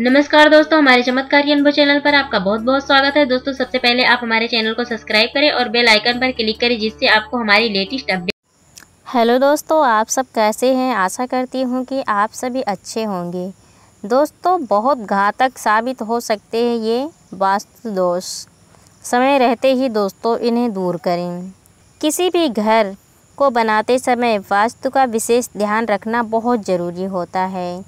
नमस्कार दोस्तों हमारे चमत्कार अनुभव चैनल पर आपका बहुत बहुत स्वागत है दोस्तों सबसे पहले आप हमारे चैनल को सब्सक्राइब करें और बेल आइकन पर क्लिक करें जिससे आपको हमारी लेटेस्ट अपडेट हेलो दोस्तों आप सब कैसे हैं आशा करती हूँ कि आप सभी अच्छे होंगे दोस्तों बहुत घातक साबित हो सकते हैं ये वास्तु दोष समय रहते ही दोस्तों इन्हें दूर करें किसी भी घर को बनाते समय वास्तु का विशेष ध्यान रखना बहुत ज़रूरी होता है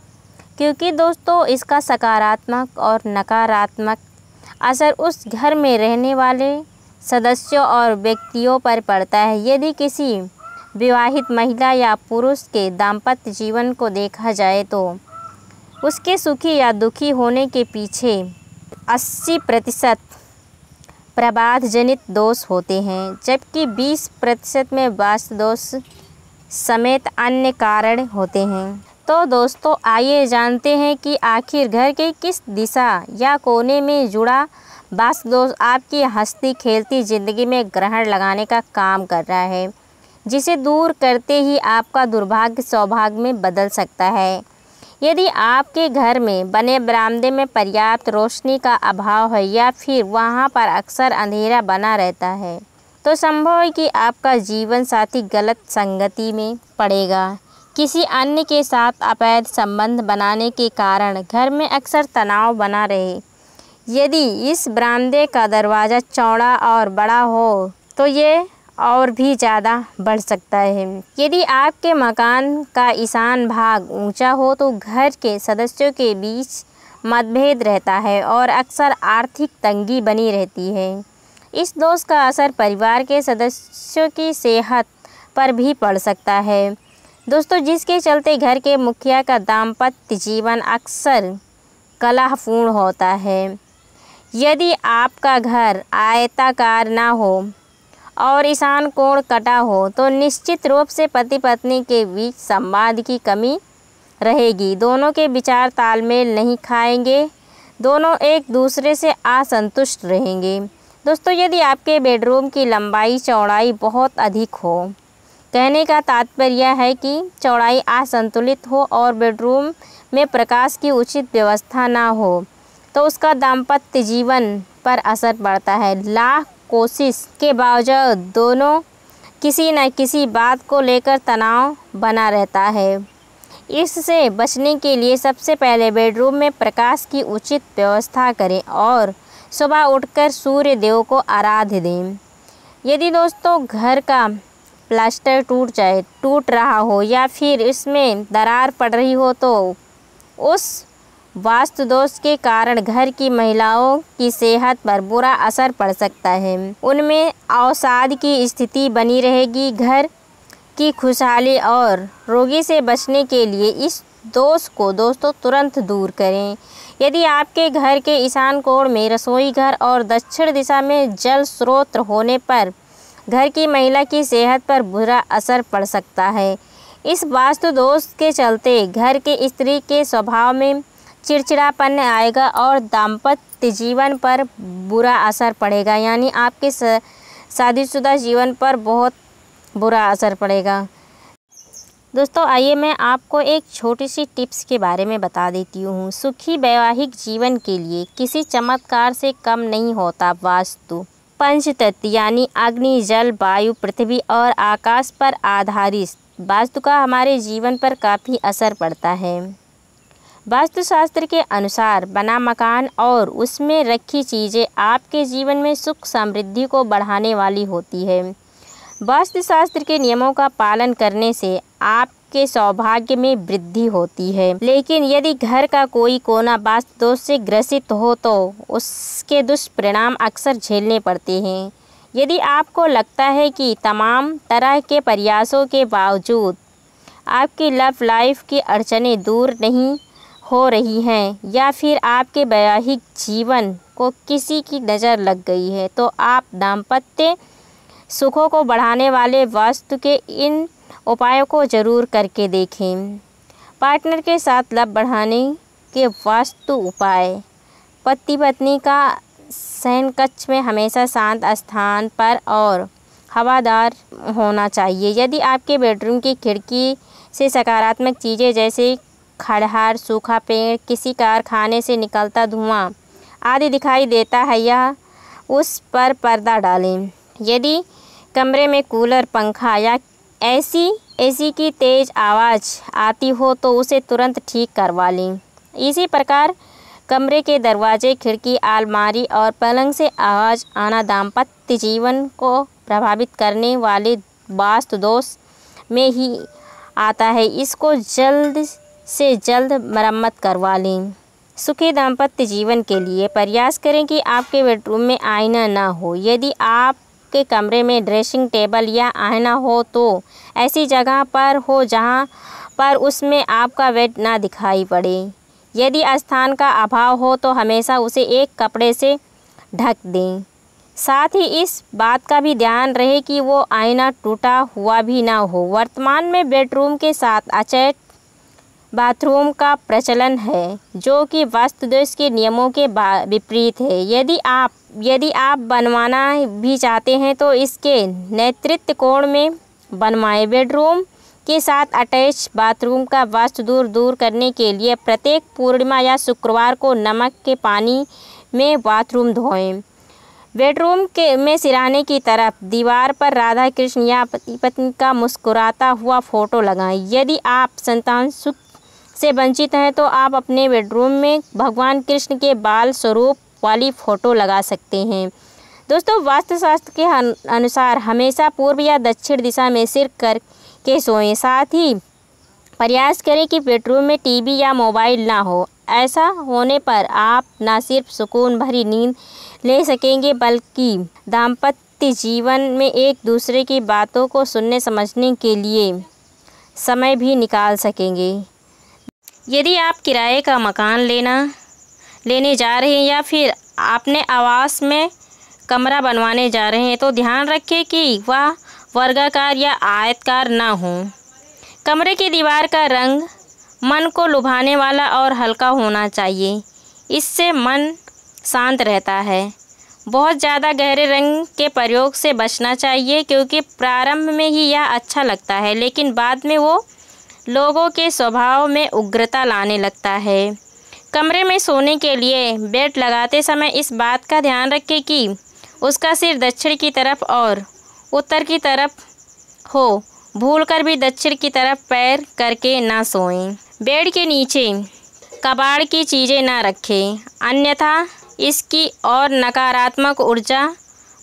क्योंकि दोस्तों इसका सकारात्मक और नकारात्मक असर उस घर में रहने वाले सदस्यों और व्यक्तियों पर पड़ता है यदि किसी विवाहित महिला या पुरुष के दाम्पत्य जीवन को देखा जाए तो उसके सुखी या दुखी होने के पीछे 80 प्रतिशत प्रबाध जनित दोष होते हैं जबकि 20 प्रतिशत में वास्तु दोष समेत अन्य कारण होते हैं तो दोस्तों आइए जानते हैं कि आखिर घर के किस दिशा या कोने में जुड़ा बास दोस्त आपकी हस्ती खेलती ज़िंदगी में ग्रहण लगाने का काम कर रहा है जिसे दूर करते ही आपका दुर्भाग्य सौभाग्य में बदल सकता है यदि आपके घर में बने बरामदे में पर्याप्त रोशनी का अभाव है या फिर वहाँ पर अक्सर अंधेरा बना रहता है तो संभव है कि आपका जीवन साथी गलत संगति में पड़ेगा किसी अन्य के साथ अवैध संबंध बनाने के कारण घर में अक्सर तनाव बना रहे यदि इस बरामदे का दरवाज़ा चौड़ा और बड़ा हो तो ये और भी ज़्यादा बढ़ सकता है यदि आपके मकान का ईशान भाग ऊंचा हो तो घर के सदस्यों के बीच मतभेद रहता है और अक्सर आर्थिक तंगी बनी रहती है इस दोष का असर परिवार के सदस्यों की सेहत पर भी पड़ सकता है दोस्तों जिसके चलते घर के मुखिया का दाम्पत्य जीवन अक्सर कलहपूर्ण होता है यदि आपका घर आयताकार ना हो और ईशान कोण कटा हो तो निश्चित रूप से पति पत्नी के बीच संवाद की कमी रहेगी दोनों के विचार तालमेल नहीं खाएंगे दोनों एक दूसरे से असंतुष्ट रहेंगे दोस्तों यदि आपके बेडरूम की लंबाई चौड़ाई बहुत अधिक हो कहने का तात्पर्य है कि चौड़ाई असंतुलित हो और बेडरूम में प्रकाश की उचित व्यवस्था ना हो तो उसका दाम्पत्य जीवन पर असर पड़ता है लाख कोशिश के बावजूद दोनों किसी न किसी बात को लेकर तनाव बना रहता है इससे बचने के लिए सबसे पहले बेडरूम में प्रकाश की उचित व्यवस्था करें और सुबह उठकर सूर्य देव को आराध दें यदि दोस्तों घर का प्लास्टर टूट जाए टूट रहा हो या फिर इसमें दरार पड़ रही हो तो उस वास्तु दोष के कारण घर की महिलाओं की सेहत पर बुरा असर पड़ सकता है उनमें अवसाद की स्थिति बनी रहेगी घर की खुशहाली और रोगी से बचने के लिए इस दोष को दोस्तों तुरंत दूर करें यदि आपके घर के ईशान कोण में रसोई घर और दक्षिण दिशा में जल स्रोत होने पर घर की महिला की सेहत पर बुरा असर पड़ सकता है इस वास्तु दोष के चलते घर के स्त्री के स्वभाव में चिड़चिड़ापन आएगा और दाम्पत्य जीवन पर बुरा असर पड़ेगा यानी आपके शादीशुदा जीवन पर बहुत बुरा असर पड़ेगा दोस्तों आइए मैं आपको एक छोटी सी टिप्स के बारे में बता देती हूँ सुखी वैवाहिक जीवन के लिए किसी चमत्कार से कम नहीं होता वास्तु पंच तत्व यानी अग्नि जल वायु पृथ्वी और आकाश पर आधारित वास्तु का हमारे जीवन पर काफ़ी असर पड़ता है वास्तुशास्त्र के अनुसार बना मकान और उसमें रखी चीज़ें आपके जीवन में सुख समृद्धि को बढ़ाने वाली होती है वास्तुशास्त्र के नियमों का पालन करने से आप के सौभाग्य में वृद्धि होती है लेकिन यदि घर का कोई कोना वास्तु दोष से ग्रसित हो तो उसके दुष्परिणाम अक्सर झेलने पड़ते हैं यदि आपको लगता है कि तमाम तरह के प्रयासों के बावजूद आपकी लव लाइफ की अड़चने दूर नहीं हो रही हैं या फिर आपके वैवाहिक जीवन को किसी की नज़र लग गई है तो आप दाम्पत्य सुखों को बढ़ाने वाले वास्तु के इन उपायों को जरूर करके देखें पार्टनर के साथ लव बढ़ाने के वास्तु उपाय पति पत्नी का सहन कक्ष में हमेशा शांत स्थान पर और हवादार होना चाहिए यदि आपके बेडरूम की खिड़की से सकारात्मक चीज़ें जैसे खड़हार सूखा पेड़ किसी कारखाने से निकलता धुआं आदि दिखाई देता है या उस पर पर्दा डालें यदि कमरे में कूलर पंखा या ऐसी एसी की तेज़ आवाज़ आती हो तो उसे तुरंत ठीक करवा लें इसी प्रकार कमरे के दरवाजे खिड़की आलमारी और पलंग से आवाज़ आना दाम्पत्य जीवन को प्रभावित करने वाले वास्तु दोष में ही आता है इसको जल्द से जल्द मरम्मत करवा लें सुखी दाम्पत्य जीवन के लिए प्रयास करें कि आपके बेडरूम में आईना ना हो यदि आप आपके कमरे में ड्रेसिंग टेबल या आईना हो तो ऐसी जगह पर हो जहाँ पर उसमें आपका वेट ना दिखाई पड़े यदि स्थान का अभाव हो तो हमेशा उसे एक कपड़े से ढक दें साथ ही इस बात का भी ध्यान रहे कि वो आईना टूटा हुआ भी ना हो वर्तमान में बेडरूम के साथ अचैट बाथरूम का प्रचलन है जो कि वास्तुदोष के नियमों के विपरीत है यदि आप यदि आप बनवाना भी चाहते हैं तो इसके नेतृत्व कोण में बनवाए बेडरूम के साथ अटैच बाथरूम का वास्तु दूर दूर करने के लिए प्रत्येक पूर्णिमा या शुक्रवार को नमक के पानी में बाथरूम धोएं बेडरूम के में सिराने की तरफ दीवार पर राधा कृष्ण या पति पत्नी का मुस्कुराता हुआ फोटो लगाएं यदि आप संतान सुख से वंचित हैं तो आप अपने बेडरूम में भगवान कृष्ण के बाल स्वरूप वाली फ़ोटो लगा सकते हैं दोस्तों वास्तुशास्त्र के अनुसार हमेशा पूर्व या दक्षिण दिशा में सिर कर के सोएं साथ ही प्रयास करें कि बेडरूम में टीवी या मोबाइल ना हो ऐसा होने पर आप ना सिर्फ सुकून भरी नींद ले सकेंगे बल्कि दाम्पत्य जीवन में एक दूसरे की बातों को सुनने समझने के लिए समय भी निकाल सकेंगे यदि आप किराए का मकान लेना लेने जा रहे हैं या फिर अपने आवास में कमरा बनवाने जा रहे हैं तो ध्यान रखें कि वह वर्गाकार या आयतकार ना हो कमरे की दीवार का रंग मन को लुभाने वाला और हल्का होना चाहिए इससे मन शांत रहता है बहुत ज़्यादा गहरे रंग के प्रयोग से बचना चाहिए क्योंकि प्रारंभ में ही यह अच्छा लगता है लेकिन बाद में वो लोगों के स्वभाव में उग्रता लाने लगता है कमरे में सोने के लिए बेड लगाते समय इस बात का ध्यान रखें कि उसका सिर दक्षिण की तरफ और उत्तर की तरफ हो भूलकर भी दक्षिण की तरफ पैर करके ना सोएं बेड के नीचे कबाड़ की चीज़ें ना रखें अन्यथा इसकी और नकारात्मक ऊर्जा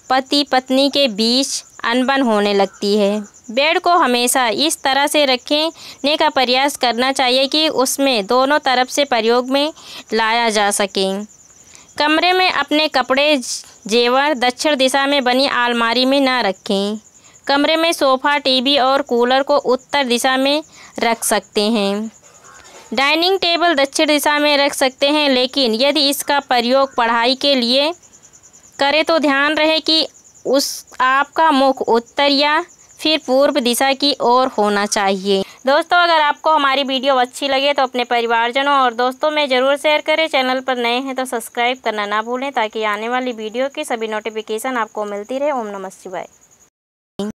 पति पत्नी के बीच अनबन होने लगती है बेड को हमेशा इस तरह से रखने का प्रयास करना चाहिए कि उसमें दोनों तरफ से प्रयोग में लाया जा सके कमरे में अपने कपड़े जेवर दक्षिण दिशा में बनी आलमारी में ना रखें कमरे में सोफ़ा टीवी और कूलर को उत्तर दिशा में रख सकते हैं डाइनिंग टेबल दक्षिण दिशा में रख सकते हैं लेकिन यदि इसका प्रयोग पढ़ाई के लिए करें तो ध्यान रहे कि उस आपका मुख उत्तर या फिर पूर्व दिशा की ओर होना चाहिए दोस्तों अगर आपको हमारी वीडियो अच्छी लगे तो अपने परिवारजनों और दोस्तों में ज़रूर शेयर करें चैनल पर नए हैं तो सब्सक्राइब करना ना भूलें ताकि आने वाली वीडियो की सभी नोटिफिकेशन आपको मिलती रहे ओम नमः शिवाय